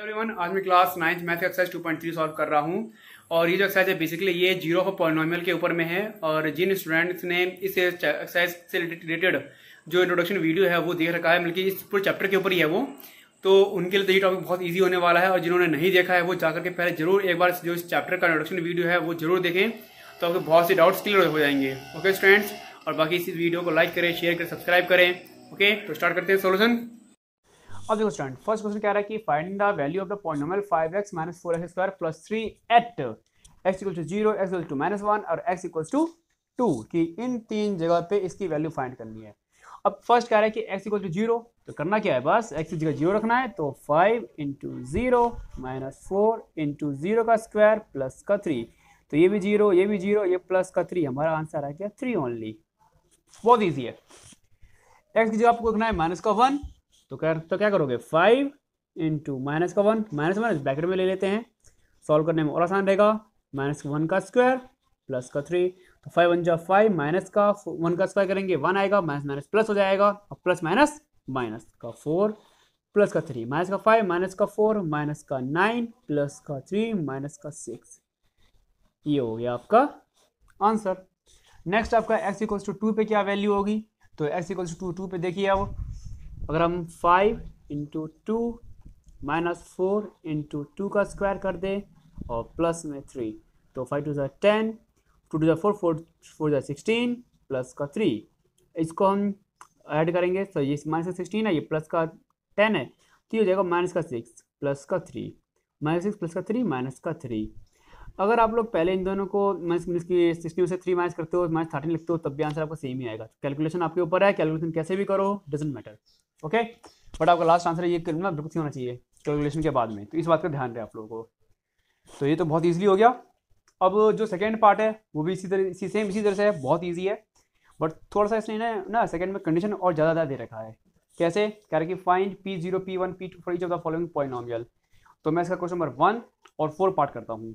Everyone आज मैं class ninth math exercise two point three solve कर रहा हूँ और ये जो एक्सरसाइज है बेसिकली ये जीरो ऑफ पॉलिनोमियल के ऊपर में है और जिन स्टूडेंट्स ने इस एक्सरसाइज से रिलेटेड जो इंट्रोडक्शन वीडियो है वो देख रखा है बल्कि मतलब इस पूरे चैप्टर के ऊपर ही है वो तो उनके लिए तो ये टॉपिक बहुत ईजी होने वाला है और जिन्होंने नहीं देखा है वो जाकर के पहले जरूर एक बार जो इस चैप्टर का इंट्रोडक्शन वीडियो है वो जरूर देखें तो आपके बहुत से डाउट्स क्लियर हो जाएंगे ओके स्टूडेंट्स और बाकी इस वीडियो को लाइक करें शेयर करें सब्सक्राइब करें ओके तो स्टार्ट करते हैं सोल्यूशन अब देखो स्टूडेंट फर्स्ट क्वेश्चन कह रहा है कि find the value of the polynomial 5x minus four x square plus three at x equal to zero x equal to minus one और एक्स इक्वल टू टू कि इन तीन जगह पे इसकी वैल्यू फाइंड करनी है अब फर्स्ट कह रहा है कि एक्स इक्वल टू जीरो तो करना क्या है बस एक्स की जगह जीरो रखना है तो five into zero minus four into zero का स्क्वायर प्लस का थ्री तो ये भी जीरो ये भी जीरो ये प्लस का थ्री हमारा आंसर आ गया थ्री ओनली बहुत ईजी है एक्स की जगह आपको रखना है माइनस का वन तो क्या तो क्या करोगे फाइव इंटू माइनस का वन माइनस माइनस ब्रैकेट में ले लेते हैं सॉल्व करने में और आसान रहेगा माइनस वन का स्क्वायर प्लस का थ्री तो फाइव वन जा फाइव माइनस का वन का स्क्वायर करेंगे वन आएगा माइनस माइनस प्लस हो जाएगा और प्लस माइनस माइनस का फोर प्लस का थ्री माइनस का फाइव माइनस का फोर माइनस का नाइन प्लस का थ्री माइनस का सिक्स ये हो गया आपका आंसर नेक्स्ट आपका एक्स इक्वल्स टू टू पे क्या वैल्यू होगी तो एक्स इक्वल्स टू टू पे देखिए आप अगर हम five into two minus four into two का स्क्वायर कर दें और प्लस में थ्री तो फाइव टू ज़ार टेन टू टू ज़ार फोर फोर फोर ज़ार सिक्सटीन प्लस का थ्री इसको हम ऐड करेंगे तो ये माइनस का सिक्सटीन है ये प्लस का टेन है तो ये हो जाएगा माइनस का सिक्स प्लस का थ्री माइनस सिक्स प्लस का थ्री माइनस का थ्री अगर आप लोग पहले इन दोनों को माइनस की सिक्सटीन से थ्री माइनस करते हो माइनस थर्टीन लिखते हो तब भी आंसर आपका सेम ही आएगा कैलकुलेशन आपके ऊपर है कैलकुलेशन कैसे भी करो डजेंट मैटर ओके बट आपका लास्ट आंसर ये करना बिल्कुल होना चाहिए कैलकुलेशन के बाद में तो इस बात का ध्यान रहे आप लोगों को तो ये तो बहुत ईजिली हो गया अब जो सेकेंड पार्ट है वो भी इसी तरह इसी सेम इसी तरह से है बहुत ईजी है बट थोड़ा सा इसने ना ना सेकेंड में कंडीशन और ज़्यादा दे रखा है कैसे कह रहे कि find P zero P one P two for each of the following polynomial तो मैं इसका क्वेश्चन नंबर वन और फोर पार्ट करता हूँ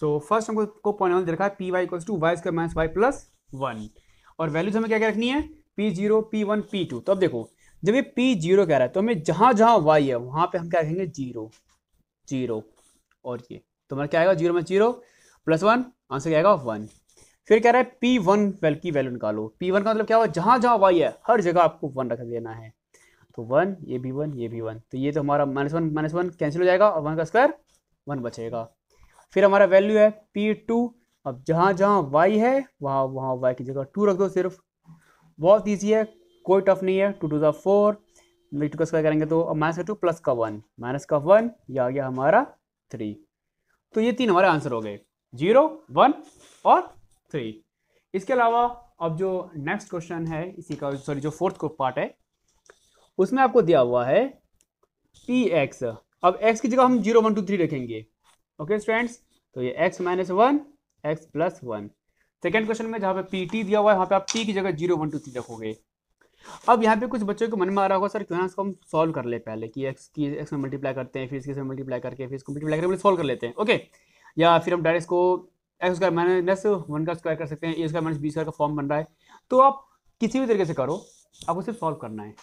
सो फर्स्ट हमको को दे रखा है P y equals to y square minus y plus one और वैल्यूज हमें क्या क्या रखनी है P zero P one P two तो अब देखो जब ये पी जीरो कह रहा है तो हमें जहां जहां वाई है वहां पे हम क्या कहेंगे जीरो जीरो और ये तो हमारा क्या आएगा जीरो में जीरो प्लस वन आंसर क्या आएगा वन फिर कह रहा है पी वन वेल की वैल्यू निकालो पी वन का मतलब क्या हुआ जहां जहां वाई है हर जगह आपको वन रख देना है तो वन ये भी वन ये भी वन तो ये तो हमारा minus one minus one cancel हो जाएगा और वन का स्क्वायर वन बचेगा फिर हमारा वैल्यू है पी टू अब जहां जहां वाई है वहां वहां वाई की जगह टू रख दो सिर्फ बहुत ईजी है कोई टफ नहीं है टू टू ज़ा फोर टू का स्क्वायर करेंगे तो माइनस का टू प्लस का वन माइनस का वन या आ गया हमारा थ्री तो ये तीन हमारे आंसर हो गए जीरो वन और थ्री इसके अलावा अब जो नेक्स्ट क्वेश्चन है इसी का सॉरी जो फोर्थ पार्ट है उसमें आपको दिया हुआ है पी एक्स अब एक्स की जगह हम जीरो वन टू थ्री रखेंगे ओके स्टूडेंट्स तो ये x minus one x plus one second question में जहाँ पे पी टी दिया हुआ है वहाँ पे आप टी की जगह जीरो वन टू थ्री रखोगे अब यहाँ पे कुछ बच्चों के मन में आ रहा होगा सर क्यों ना इसको हम सॉल्व कर ले पहले कि एक्स की एक्स में मल्टीप्लाई करते हैं फिर इसके से मल्टीप्लाई करके फिर इसको मल्टीप्लाई करके सॉल्व कर लेते हैं ओके या फिर हम डायरेक्ट इसको एक्स स्क्वायर माइनस वन का स्क्वायर कर सकते हैं A square minus B square का फॉर्म बन रहा है तो आप किसी भी तरीके से करो आपको सिर्फ सॉल्व करना है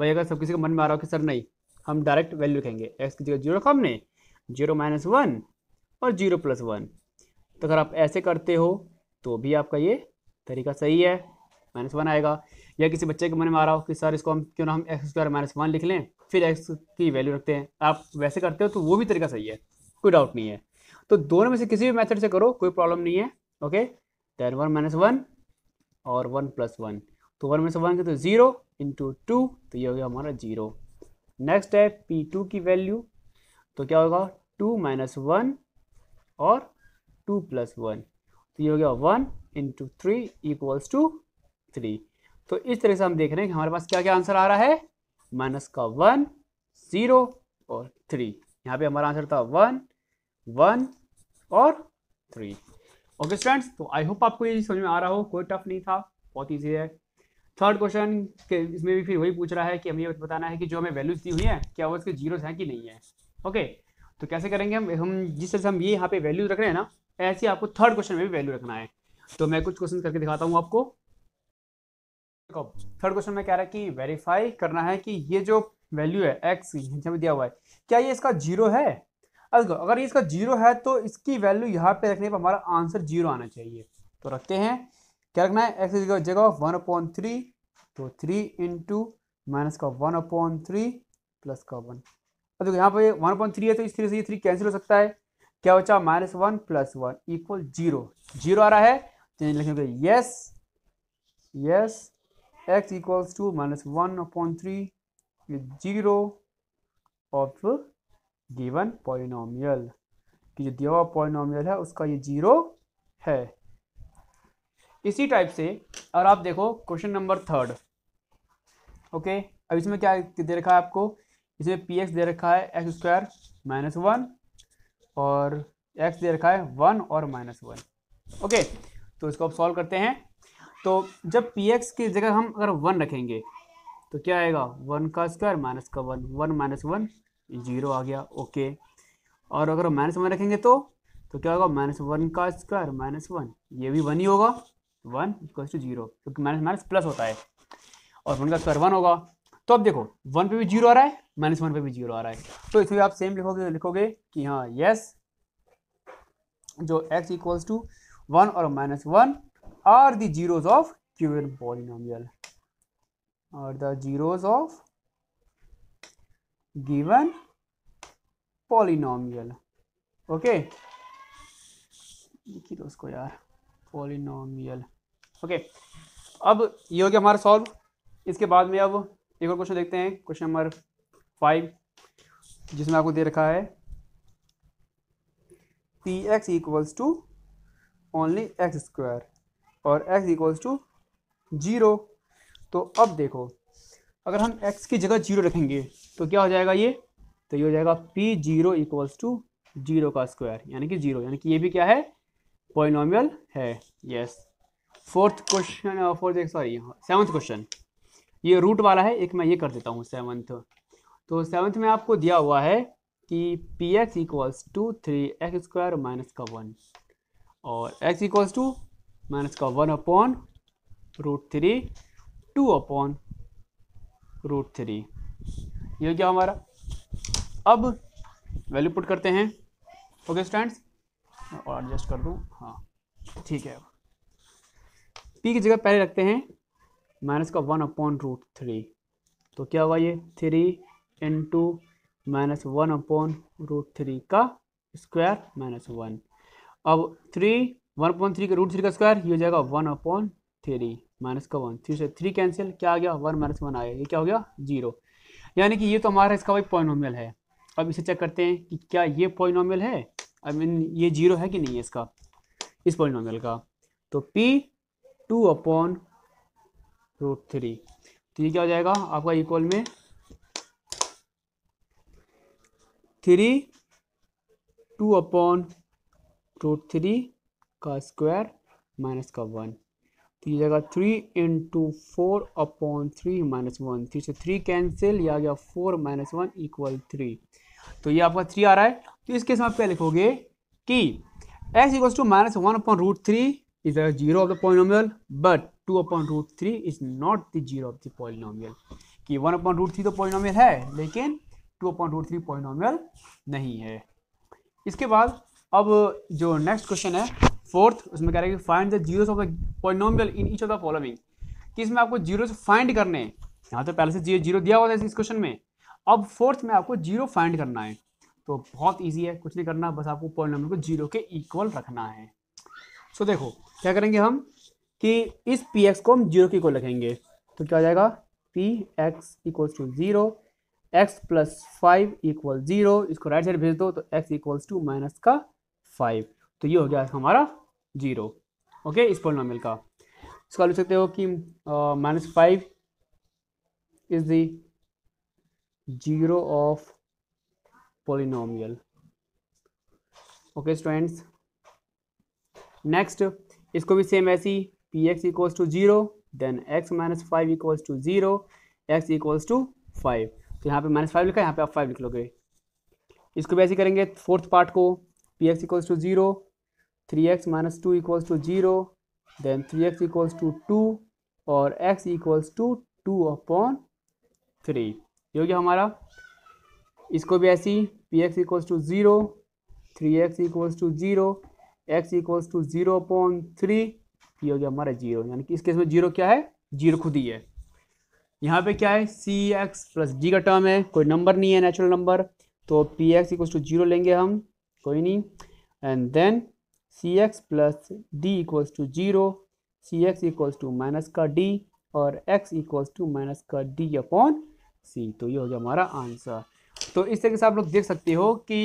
भाई अगर सब किसी के मन में आ रहा हो कि सर नहीं हम डायरेक्ट वैल्यू लिखेंगे एक्स की जगह जीरो रखा हमने जीरो माइनस वन और जीरो प्लस वन तो अगर आप ऐसे करते हो तो भी आपका ये तरीका सही है माइनस वन आएगा या किसी बच्चे के मन में आ रहा हो कि सर इसको हम क्यों ना हम एक्स स्क्वायर माइनस वन लिख लें फिर एक्स की वैल्यू रखते हैं आप वैसे करते हो तो वो भी तरीका सही है कोई डाउट नहीं है तो दोनों में से किसी भी मैथड से करो कोई प्रॉब्लम नहीं है okay then one minus one और वन प्लस वन तो वन माइनस वन के तो ज़ीरो इंटू टू तो ये हो गया हमारा जीरो नेक्स्ट है पी टू की वैल्यू तो क्या होगा टू माइनस वन और टू प्लस वन तो ये हो गया one into three equals to three तो इस तरह से हम देख रहे हैं कि हमारे पास क्या क्या आंसर आ रहा है माइनस का वन ज़ीरो और थ्री यहाँ पे हमारा आंसर था वन वन और थ्री ओके स्टूडेंट्स तो आई होप आपको ये समझ में आ रहा हो कोई टफ नहीं था बहुत ईजी है थर्ड क्वेश्चन के इसमें भी फिर वही पूछ रहा है कि हमें बताना है कि जो हमें वैल्यूज दी हुई है क्या वो इसके जीरोज हैं कि नहीं है ओके okay, तो कैसे करेंगे हम हम जिस तरह से हम ये यहाँ पे वैल्यूज रख रहे हैं ना ऐसी आपको थर्ड क्वेश्चन में भी वैल्यू रखना है तो मैं कुछ क्वेश्चन करके दिखाता हूँ आपको थर्ड क्वेश्चन में कह रहा है कि वेरीफाई करना है कि ये जो वैल्यू है एक्स में दिया हुआ है क्या ये इसका जीरो है अगर ये इसका जीरो है तो इसकी वैल्यू यहाँ पे रखने पर हमारा आंसर जीरो आना चाहिए तो रखते हैं क्या रखना है एक्स जगह वन अपॉन थ्री तो थ्री इंटू माइनस का वन अपॉन थ्री प्लस का वन अब देखो यहाँ पे वन अपॉन थ्री है तो इस थ्री से ये थ्री कैंसिल हो सकता है क्या बचा minus one plus one equal zero zero आ रहा है तो लिखेंगे yes yes x equals to minus one upon three zero of given polynomial कि जो दिया हुआ पॉलिनोमियल है उसका ये जीरो है इसी टाइप से और आप देखो क्वेश्चन नंबर थर्ड ओके अब इसमें क्या दे रखा है आपको इसमें पी एक्स दे रखा है एक्स स्क्वायर माइनस वन और एक्स दे रखा है वन और माइनस वन ओके तो इसको आप सॉल्व करते हैं तो जब पी एक्स की जगह हम अगर वन रखेंगे तो क्या आएगा वन का स्क्वायर माइनस का one one minus one zero आ गया ओके और अगर माइनस वन रखेंगे तो तो क्या होगा माइनस वन का स्क्वायर माइनस वन ये भी वन ही होगा वन इक्वल्स टू जीरो क्योंकि माइनस माइनस प्लस होता है और वन का स्क्वायर वन होगा तो अब देखो वन पे भी जीरो आ रहा है माइनस वन पे भी जीरो आ रहा है तो इसमें आप सेम लिखोगे लिखोगे कि हाँ यस जो एक्स इक्वल्स टू वन और minus one are the zeros of क्यूएन polynomial are the zeros of given polynomial okay लिखी दो उसको यार पॉलिनोमियल ओके okay. अब ये हो गया हमारा सॉल्व इसके बाद में अब एक और क्वेश्चन देखते हैं क्वेश्चन नंबर फाइव जिसमें आपको दे रखा है P x equals to only x square और एक्स इक्वल्स टू जीरो तो अब देखो अगर हम एक्स की जगह जीरो रखेंगे तो क्या हो जाएगा ये तो ये हो जाएगा P zero equals to zero का स्क्वायर यानी कि जीरो यानी कि ये भी क्या है पॉइनॉमियल है yes fourth question fourth sorry seventh question ये रूट वाला है एक मैं ये कर देता हूँ सेवन्थ तो सेवन्थ में आपको दिया हुआ है कि P x equals to three x square minus का वन और एक्स इक्वल्स टू माइनस का one upon root three two upon root three ये क्या हमारा अब वैल्यू पुट करते हैं ओके स्टैंड्स और एडजस्ट कर दूँ हाँ ठीक है पी की जगह पहले रखते हैं माइनस का वन अपॉन रूट थ्री तो क्या हुआ ये three into minus one upon root three का स्क्वायर माइनस वन अब थ्री वन अपॉन थ्री का रूट थ्री का स्क्वायर ये हो जाएगा वन अपॉन थ्री माइनस का वन थ्री से थ्री कैंसिल क्या आ गया वन माइनस वन आया ये क्या हो गया जीरो यानी कि ये तो हमारा इसका भाई पॉइनोमियल है अब इसे चेक करते हैं कि क्या ये पॉइनोमियल है आई I मीन mean, ये जीरो है कि नहीं है इसका इस पॉइनोमियल का तो P two upon root three तो ये क्या हो जाएगा आपका इक्वल में three two upon root three का स्क्वायर माइनस का वन तो ये जगह three into four upon three minus one three से थ्री कैंसिल या गया four minus one equal three तो ये आपका थ्री आ रहा है तो इस केस में आप क्या लिखोगे कि x equal to minus one upon root three is the zero of the polynomial but two upon root three is not the zero of the polynomial कि वन अपॉन रूट थ्री तो polynomial है लेकिन two point root three polynomial नहीं है इसके बाद अब जो नेक्स्ट क्वेश्चन है फोर्थ उसमें कह रहा है कि find the zeros of the polynomial in each of the following कि इसमें आपको जीरोस फाइंड करने हैं यहाँ तो पहले से जीरो जीरो दिया हुआ था इस क्वेश्चन में अब फोर्थ में आपको जीरो फाइंड करना है तो बहुत ईजी है कुछ नहीं करना बस आपको पॉइनोमियल को जीरो के इक्वल रखना है सो so, देखो क्या करेंगे हम कि इस पी एक्स को हम जीरो के इक्वल रखेंगे तो क्या हो जाएगा P x equals to zero x plus five equal zero इसको राइट साइड भेज दो तो एक्स इक्वल्स टू माइनस का फाइव तो ये हो गया हमारा जीरो ओके इस पोलिनोमियल का इसका लिख सकते हो कि minus five is zero of polynomial okay students next इसको भी सेम ऐसी P x equals to zero then x minus five equals to zero x equals to five तो यहाँ पे माइनस फाइव लिखा है यहाँ पे आप फाइव लिख लोगे इसको भी ऐसे करेंगे फोर्थ पार्ट को P x equals to zero three x minus two equals to zero then three x equals to two और x equals to two upon three ये हो गया हमारा इसको भी ऐसी P x equals to zero three x equals to zero x equals to zero upon three ये हो गया हमारा जीरो यानी कि इस केस में जीरो क्या है जीरो खुद ही है यहाँ पे क्या है सी एक्स प्लस डी का टर्म है कोई नंबर नहीं है नेचुरल नंबर तो P x equal to zero लेंगे हम कोई नहीं and then C x plus D equals to zero C x equals to minus का डी और एक्स इक्वल्स टू माइनस का डी अपॉन सी तो ये हो गया हमारा आंसर तो इस तरीके से आप लोग देख सकते हो कि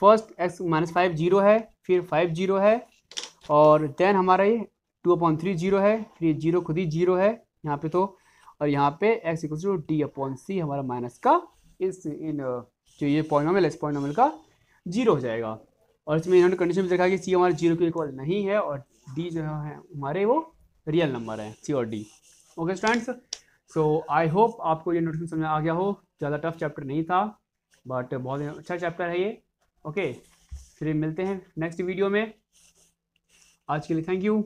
first x minus five zero है फिर फाइव जीरो है और देन हमारा ये टू अपॉइंट थ्री जीरो है फिर जीरो खुद ही जीरो है यहाँ पे तो और यहाँ पे x equal to D upon C हमारा माइनस का इस इन जो ये पॉइनॉमल इस पॉइनॉमल का जीरो हो जाएगा और इसमें इन्होंने कंडीशन में देखा कि सी हमारे जीरो के इक्वल नहीं है और डी जो है हमारे वो रियल नंबर है सी और D okay students so I hope आपको ये नोटिस समझ आ गया हो ज़्यादा टफ चैप्टर नहीं था बट बहुत अच्छा चैप्टर है ये ओके okay, फिर मिलते हैं नेक्स्ट वीडियो में आज के लिए थैंक यू